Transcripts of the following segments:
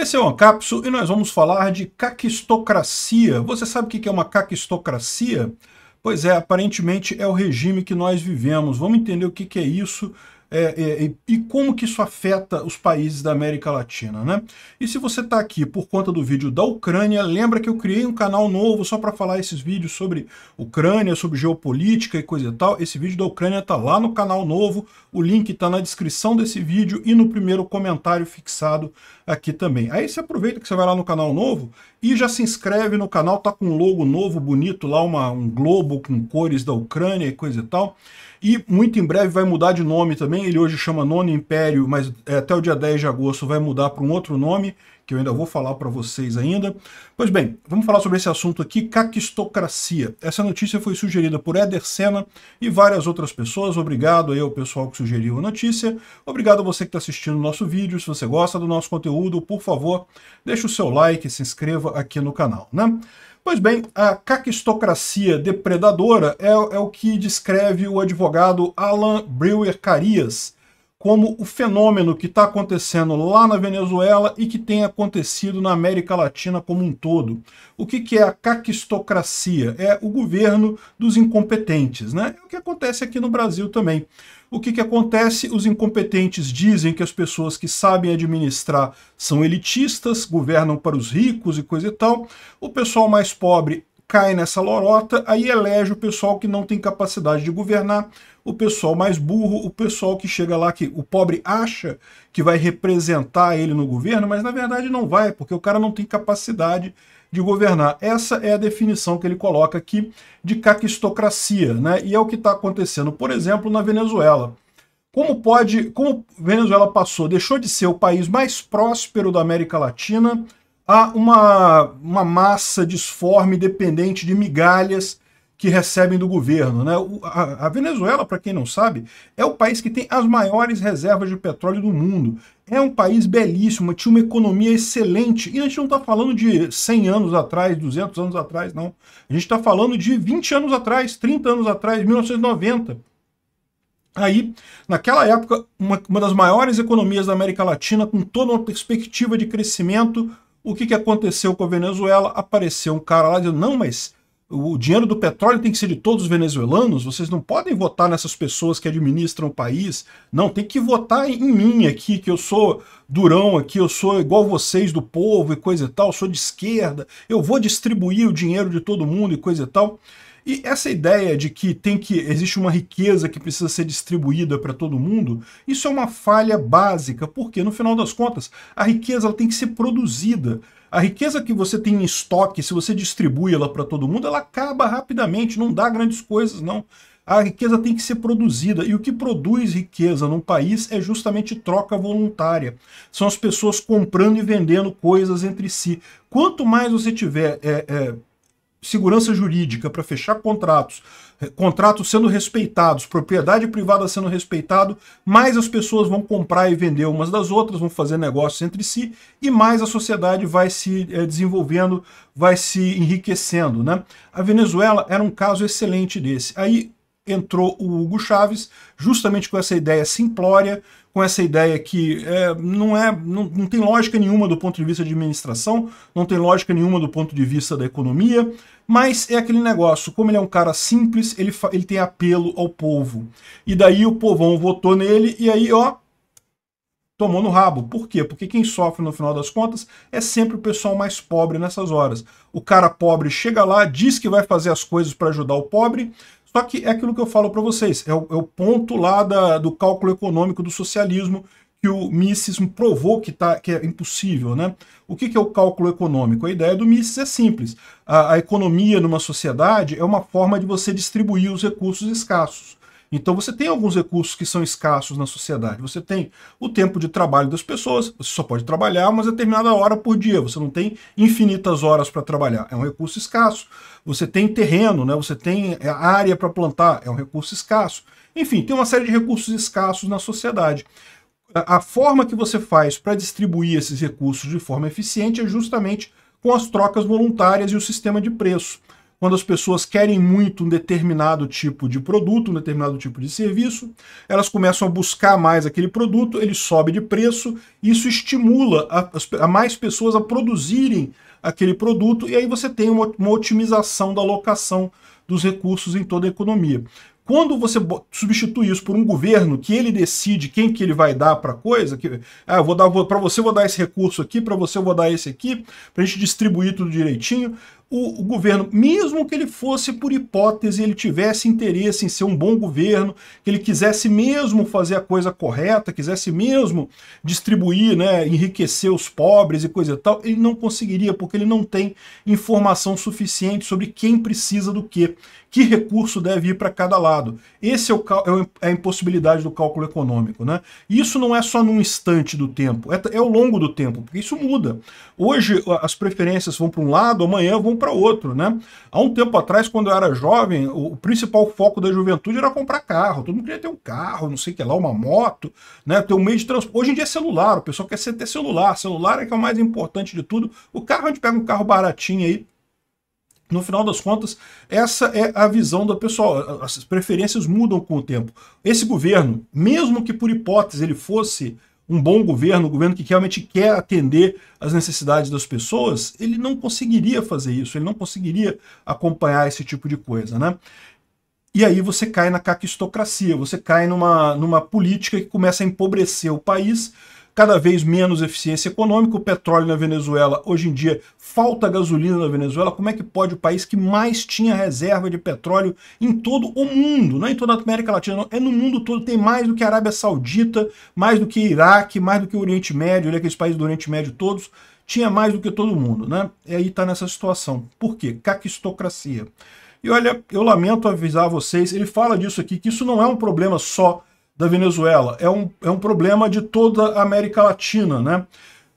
Esse é o Ancapso e nós vamos falar de caquistocracia. Você sabe o que é uma caquistocracia? Pois é, aparentemente é o regime que nós vivemos. Vamos entender o que é isso é, é, e como que isso afeta os países da América Latina, né? E se você está aqui por conta do vídeo da Ucrânia, lembra que eu criei um canal novo só para falar esses vídeos sobre Ucrânia, sobre geopolítica e coisa e tal. Esse vídeo da Ucrânia está lá no canal novo, o link está na descrição desse vídeo e no primeiro comentário fixado aqui também. Aí você aproveita que você vai lá no canal novo e já se inscreve no canal, tá com um logo novo, bonito lá, uma, um globo com cores da Ucrânia e coisa e tal. E muito em breve vai mudar de nome também, ele hoje chama Nono Império, mas é, até o dia 10 de agosto vai mudar para um outro nome que eu ainda vou falar para vocês ainda. Pois bem, vamos falar sobre esse assunto aqui, caquistocracia. Essa notícia foi sugerida por Eder Senna e várias outras pessoas. Obrigado aí ao pessoal que sugeriu a notícia. Obrigado a você que está assistindo o nosso vídeo. Se você gosta do nosso conteúdo, por favor, deixe o seu like, e se inscreva aqui no canal, né? Pois bem, a caquistocracia depredadora é, é o que descreve o advogado Alan Brewer Carias, como o fenômeno que está acontecendo lá na Venezuela e que tem acontecido na América Latina como um todo. O que, que é a caquistocracia? É o governo dos incompetentes, né? É o que acontece aqui no Brasil também. O que, que acontece? Os incompetentes dizem que as pessoas que sabem administrar são elitistas, governam para os ricos e coisa e tal. O pessoal mais pobre cai nessa lorota, aí elege o pessoal que não tem capacidade de governar, o pessoal mais burro, o pessoal que chega lá que o pobre acha que vai representar ele no governo, mas na verdade não vai, porque o cara não tem capacidade de governar. Essa é a definição que ele coloca aqui de caquistocracia, né? E é o que está acontecendo, por exemplo, na Venezuela. Como pode, como Venezuela passou, deixou de ser o país mais próspero da América Latina há uma, uma massa disforme dependente de migalhas que recebem do governo. Né? A, a Venezuela, para quem não sabe, é o país que tem as maiores reservas de petróleo do mundo. É um país belíssimo, tinha uma economia excelente. E a gente não está falando de 100 anos atrás, 200 anos atrás, não. A gente está falando de 20 anos atrás, 30 anos atrás, 1990. Aí, naquela época, uma, uma das maiores economias da América Latina, com toda uma perspectiva de crescimento o que, que aconteceu com a Venezuela? Apareceu um cara lá dizendo, não, mas o dinheiro do petróleo tem que ser de todos os venezuelanos, vocês não podem votar nessas pessoas que administram o país, não, tem que votar em mim aqui, que eu sou durão aqui, eu sou igual vocês do povo e coisa e tal, sou de esquerda, eu vou distribuir o dinheiro de todo mundo e coisa e tal. E essa ideia de que tem que existe uma riqueza que precisa ser distribuída para todo mundo, isso é uma falha básica, porque no final das contas, a riqueza ela tem que ser produzida. A riqueza que você tem em estoque, se você distribui ela para todo mundo, ela acaba rapidamente, não dá grandes coisas, não. A riqueza tem que ser produzida, e o que produz riqueza num país é justamente troca voluntária. São as pessoas comprando e vendendo coisas entre si. Quanto mais você tiver é, é, segurança jurídica para fechar contratos, eh, contratos sendo respeitados, propriedade privada sendo respeitado, mais as pessoas vão comprar e vender umas das outras, vão fazer negócios entre si e mais a sociedade vai se é, desenvolvendo, vai se enriquecendo, né? A Venezuela era um caso excelente desse. Aí entrou o Hugo Chaves, justamente com essa ideia simplória, com essa ideia que é, não, é, não, não, tem lógica nenhuma do ponto de vista de administração, não tem lógica nenhuma do ponto de vista da economia, mas é aquele negócio, como ele é um cara simples, ele, ele tem apelo ao povo. E daí o povão votou nele, e aí, ó, tomou no rabo. Por quê? Porque quem sofre no final das contas é sempre o pessoal mais pobre nessas horas. O cara pobre chega lá, diz que vai fazer as coisas para ajudar o pobre, só que é aquilo que eu falo para vocês, é o, é o, ponto lá da, do cálculo econômico do socialismo que o Mises provou que, tá, que é impossível. Né? O que, que é o cálculo econômico? A ideia do Mises é simples. A, a economia numa sociedade é uma forma de você distribuir os recursos escassos. Então você tem alguns recursos que são escassos na sociedade. Você tem o tempo de trabalho das pessoas, você só pode trabalhar uma determinada hora por dia, você não tem infinitas horas para trabalhar, é um recurso escasso. Você tem terreno, né? você tem é, área para plantar, é um recurso escasso. Enfim, tem uma série de recursos escassos na sociedade a forma que você faz para distribuir esses recursos de forma eficiente é justamente com as trocas voluntárias e o sistema de preço quando as pessoas querem muito um determinado tipo de produto, um determinado tipo de serviço, elas começam a buscar mais aquele produto, ele sobe de preço, isso estimula a, a mais pessoas a produzirem aquele produto, e aí você tem uma, uma otimização da alocação dos recursos em toda a economia. Quando você substitui isso por um governo que ele decide quem que ele vai dar para coisa, que ah, eu vou dar para você vou dar esse recurso aqui, para você eu vou dar esse aqui, para a gente distribuir tudo direitinho, o, o, governo, mesmo que ele fosse por hipótese, ele tivesse interesse em ser um bom governo, que ele quisesse mesmo fazer a coisa correta, quisesse mesmo distribuir, né, enriquecer os pobres e coisa e tal, ele não conseguiria, porque ele não tem informação suficiente sobre quem precisa do que que recurso deve ir para cada lado. Esse é, o, é, é a impossibilidade do cálculo econômico. Né? Isso não é só num instante do tempo, é, é ao longo do tempo, porque isso muda. Hoje as preferências vão para um lado, amanhã vão para outro. Né? Há um tempo atrás, quando eu era jovem, o, o principal foco da juventude era comprar carro. Todo mundo queria ter um carro, não sei o que lá, uma moto, né? ter um meio de transporte. Hoje em dia é celular, o pessoal quer ter celular. Celular é que é o mais importante de tudo. O carro, a gente pega um carro baratinho aí, no final das contas, essa é a visão do pessoal. As preferências mudam com o tempo. Esse governo, mesmo que por hipótese ele fosse um bom governo, um governo que realmente quer atender às necessidades das pessoas, ele não conseguiria fazer isso, ele não conseguiria acompanhar esse tipo de coisa, né? E aí você cai na caquistocracia, você cai numa, numa política que começa a empobrecer o país cada vez menos eficiência econômica, o petróleo na Venezuela, hoje em dia falta gasolina na Venezuela, como é que pode o país que mais tinha reserva de petróleo em todo o mundo, não é em toda a América Latina, não, é no mundo todo, tem mais do que a Arábia Saudita, mais do que Iraque, mais do que o Oriente Médio, olha aqueles países do Oriente Médio todos, tinha mais do que todo mundo, né? E aí tá nessa situação. Por quê? Caquistocracia. E olha, eu lamento avisar vocês, ele fala disso aqui, que isso não é um problema só da Venezuela. É um, é um problema de toda a América Latina, né?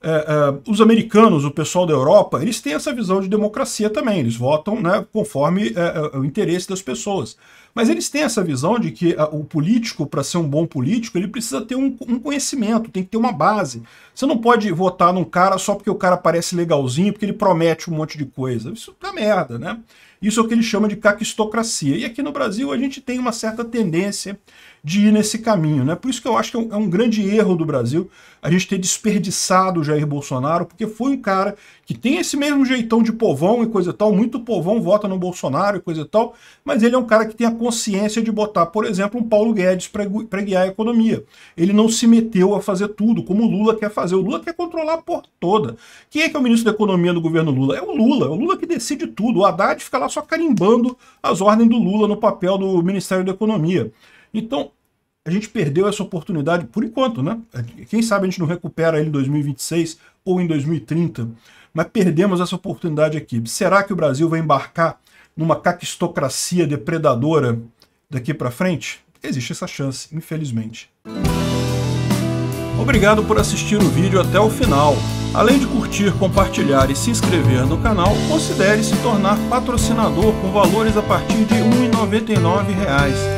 É, é, os americanos, o pessoal da Europa, eles têm essa visão de democracia também, eles votam né, conforme é, é o interesse das pessoas. Mas eles têm essa visão de que a, o político, para ser um bom político, ele precisa ter um, um, conhecimento, tem que ter uma base. Você não pode votar num cara só porque o cara parece legalzinho, porque ele promete um monte de coisa. Isso dá merda, né? Isso é o que eles chamam de caquistocracia. E aqui no Brasil a gente tem uma certa tendência de ir nesse caminho. Né? Por isso que eu acho que é um, é um grande erro do Brasil a gente ter desperdiçado o Jair Bolsonaro, porque foi um cara que tem esse mesmo jeitão de povão e coisa e tal, muito povão vota no Bolsonaro e coisa e tal, mas ele é um cara que tem a consciência de botar, por exemplo, um Paulo Guedes para guiar a economia. Ele não se meteu a fazer tudo, como o Lula quer fazer. O Lula quer controlar a toda. Quem é que é o ministro da Economia do governo Lula? É o Lula, é o Lula que decide tudo. O Haddad fica lá só carimbando as ordens do Lula no papel do Ministério da Economia. Então, a gente perdeu essa oportunidade por enquanto, né? Quem sabe a gente não recupera ele em 2026 ou em 2030, mas perdemos essa oportunidade aqui. Será que o Brasil vai embarcar numa caquistocracia depredadora daqui para frente? Existe essa chance, infelizmente. Obrigado por assistir o vídeo até o final. Além de curtir, compartilhar e se inscrever no canal, considere se tornar patrocinador com valores a partir de R$ 1,99